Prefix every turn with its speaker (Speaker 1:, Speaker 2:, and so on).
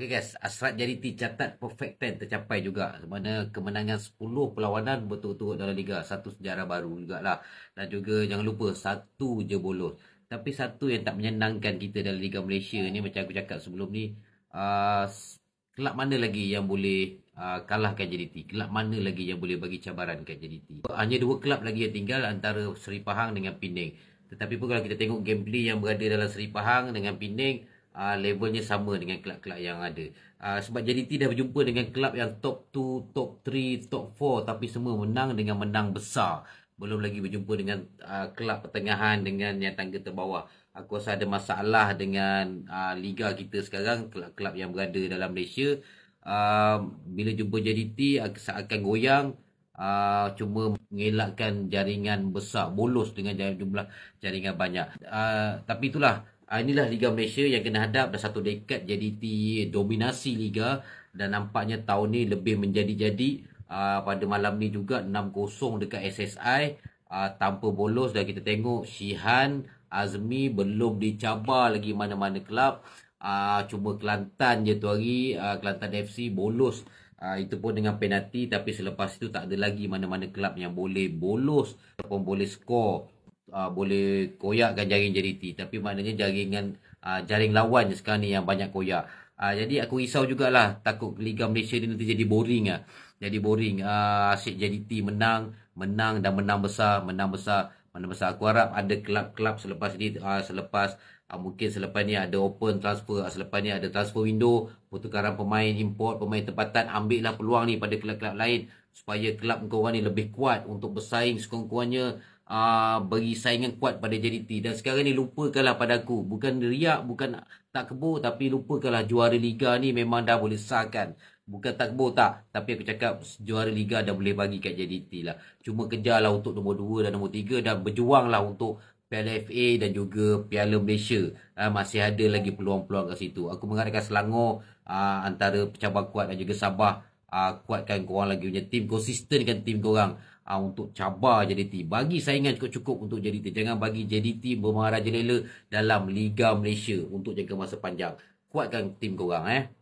Speaker 1: Okay guys, Asrat jadi dicatat perfect ten tercapai juga. Mana kemenangan 10 perlawanan betul-betul dalam liga. Satu sejarah baru juga lah. Dan juga jangan lupa satu je bolos. Tapi satu yang tak menyenangkan kita dalam Liga Malaysia ni macam aku cakap sebelum ni uh, kelab mana lagi yang boleh uh, kalahkan JDT? Kelab mana lagi yang boleh bagi cabaran kat JDT? Hanya dua kelab lagi yang tinggal antara Seri Pahang dengan Pening. Tetapi pun kalau kita tengok gameplay yang berada dalam Seri Pahang dengan Pening, uh, levelnya sama dengan kelab-kelab yang ada. Uh, sebab JDT dah berjumpa dengan kelab yang top 2, top 3, top 4 tapi semua menang dengan menang besar. Belum lagi berjumpa dengan uh, kelab pertengahan dengan yang tangga terbawah. Aku rasa ada masalah dengan uh, liga kita sekarang, kelab-kelab yang berada dalam Malaysia. Uh, bila jumpa JDT akan goyang uh, cuma mengelakkan jaringan besar bolos dengan jumlah jaringan banyak uh, tapi itulah Ah, inilah Liga Malaysia yang kena hadap dah satu dekad jadi e, dominasi Liga dan nampaknya tahun ni lebih menjadi-jadi ah, pada malam ni juga 6-0 dekat SSI ah, tanpa bolos Dah kita tengok Sihan Azmi belum dicabar lagi mana-mana kelab uh, cuma Kelantan je tu hari Kelantan FC bolos Uh, itu pun dengan penalti tapi selepas itu tak ada lagi mana-mana kelab yang boleh bolos ataupun boleh skor uh, boleh koyakkan jaring JDT tapi maknanya jaringan uh, jaring lawan sekarang ni yang banyak koyak. Uh, jadi aku risau jugalah takut Liga Malaysia ni nanti jadi boring lah. Jadi boring. Uh, asyik JDT menang, menang dan menang besar, menang besar, mana besar. Aku harap ada kelab-kelab selepas ni, uh, selepas uh, mungkin selepas ni ada open transfer, uh, selepas ni ada transfer window, pertukaran pemain import, pemain tempatan, ambil lah peluang ni pada kelab-kelab lain supaya kelab kau orang ni lebih kuat untuk bersaing sekurang-kurangnya uh, ah, beri saingan kuat pada JDT dan sekarang ni lupakanlah pada aku bukan riak bukan tak kebo tapi lupakanlah juara liga ni memang dah boleh sahkan bukan tak kebur tak tapi aku cakap juara liga dah boleh bagi kat JDT lah cuma kejarlah untuk nombor 2 dan nombor 3 dan berjuanglah untuk Piala FA dan juga Piala Malaysia ha, masih ada lagi peluang-peluang kat situ. Aku mengatakan Selangor ha, antara pencabar kuat dan juga Sabah uh, kuatkan korang lagi punya team konsistenkan tim korang uh, untuk cabar JDT bagi saingan cukup-cukup untuk JDT jangan bagi JDT bermaharaja lela dalam Liga Malaysia untuk jangka masa panjang kuatkan tim korang eh